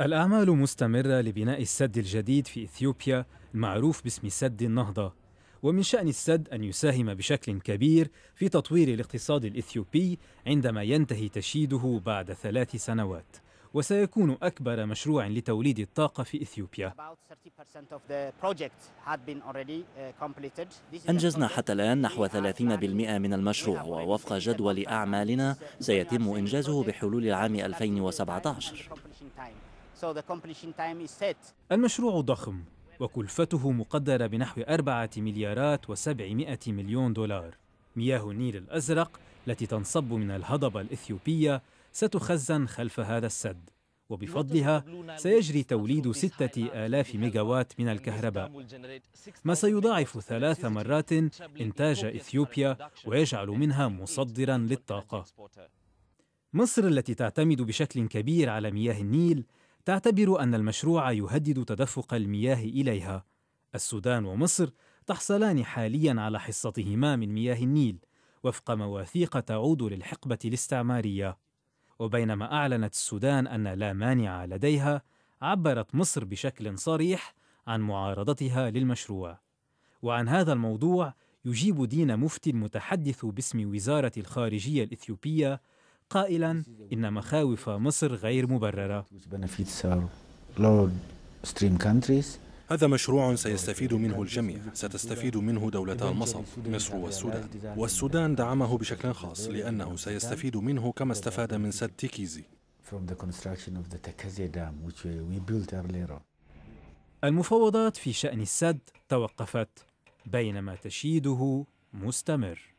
الأعمال مستمرة لبناء السد الجديد في إثيوبيا المعروف باسم سد النهضة ومن شأن السد أن يساهم بشكل كبير في تطوير الاقتصاد الإثيوبي عندما ينتهي تشييده بعد ثلاث سنوات وسيكون أكبر مشروع لتوليد الطاقة في إثيوبيا uh, أنجزنا حتى الآن نحو 30% من المشروع ووفق جدول أعمالنا سيتم إنجازه بحلول العام 2017 المشروع ضخم وكلفته مقدرة بنحو 4 مليارات و700 مليون دولار مياه النيل الأزرق التي تنصب من الهضبة الإثيوبية ستخزن خلف هذا السد وبفضلها سيجري توليد ستة آلاف ميجاوات من الكهرباء ما سيضاعف ثلاث مرات إنتاج إثيوبيا ويجعل منها مصدرا للطاقة مصر التي تعتمد بشكل كبير على مياه النيل تعتبر أن المشروع يهدد تدفق المياه إليها. السودان ومصر تحصلان حاليا على حصتهما من مياه النيل وفق مواثيق تعود للحقبة الاستعمارية. وبينما أعلنت السودان أن لا مانع لديها، عبرت مصر بشكل صريح عن معارضتها للمشروع. وعن هذا الموضوع يجيب دين مفتي المتحدث باسم وزارة الخارجية الإثيوبية قائلا إن مخاوف مصر غير مبررة هذا مشروع سيستفيد منه الجميع ستستفيد منه دولتا المصر مصر والسودان والسودان دعمه بشكل خاص لأنه سيستفيد منه كما استفاد من سد تيكيزي المفاوضات في شأن السد توقفت بينما تشييده مستمر